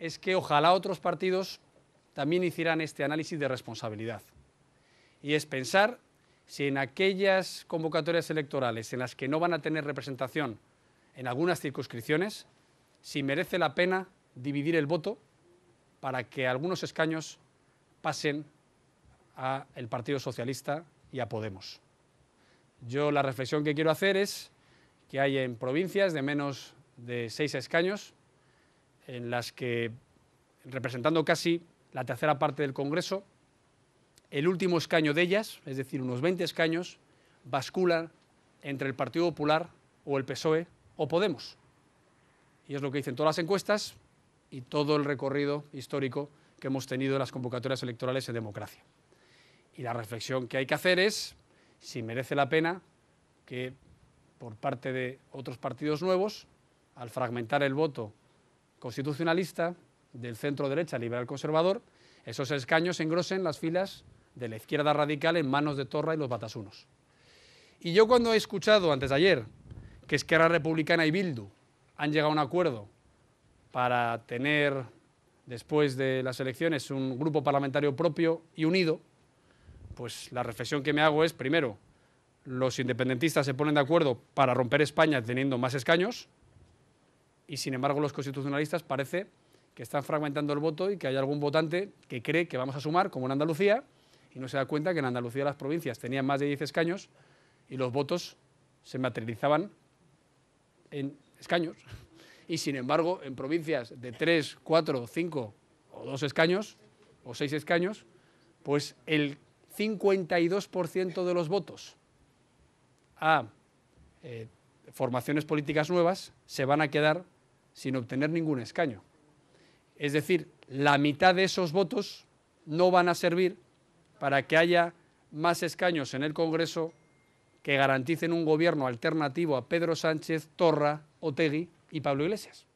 es que ojalá otros partidos también hicieran este análisis de responsabilidad. Y es pensar si en aquellas convocatorias electorales en las que no van a tener representación en algunas circunscripciones, si merece la pena dividir el voto para que algunos escaños pasen al Partido Socialista y a Podemos. Yo la reflexión que quiero hacer es que hay en provincias de menos de seis escaños en las que, representando casi la tercera parte del Congreso, el último escaño de ellas, es decir, unos 20 escaños, basculan entre el Partido Popular o el PSOE o Podemos. Y es lo que dicen todas las encuestas y todo el recorrido histórico que hemos tenido en las convocatorias electorales en democracia. Y la reflexión que hay que hacer es si merece la pena que por parte de otros partidos nuevos, al fragmentar el voto constitucionalista del centro derecha liberal conservador, esos escaños engrosen las filas de la izquierda radical en manos de Torra y los batasunos. Y yo cuando he escuchado antes de ayer que Esquerra Republicana y Bildu han llegado a un acuerdo para tener después de las elecciones un grupo parlamentario propio y unido, pues la reflexión que me hago es, primero, los independentistas se ponen de acuerdo para romper España teniendo más escaños, y sin embargo los constitucionalistas parece que están fragmentando el voto y que hay algún votante que cree que vamos a sumar, como en Andalucía, y no se da cuenta que en Andalucía las provincias tenían más de 10 escaños y los votos se materializaban en escaños. Y sin embargo, en provincias de 3, 4, 5 o 2 escaños o 6 escaños, pues el 52% de los votos a eh, formaciones políticas nuevas se van a quedar sin obtener ningún escaño. Es decir, la mitad de esos votos no van a servir para que haya más escaños en el Congreso que garanticen un gobierno alternativo a Pedro Sánchez, Torra, Otegui y Pablo Iglesias.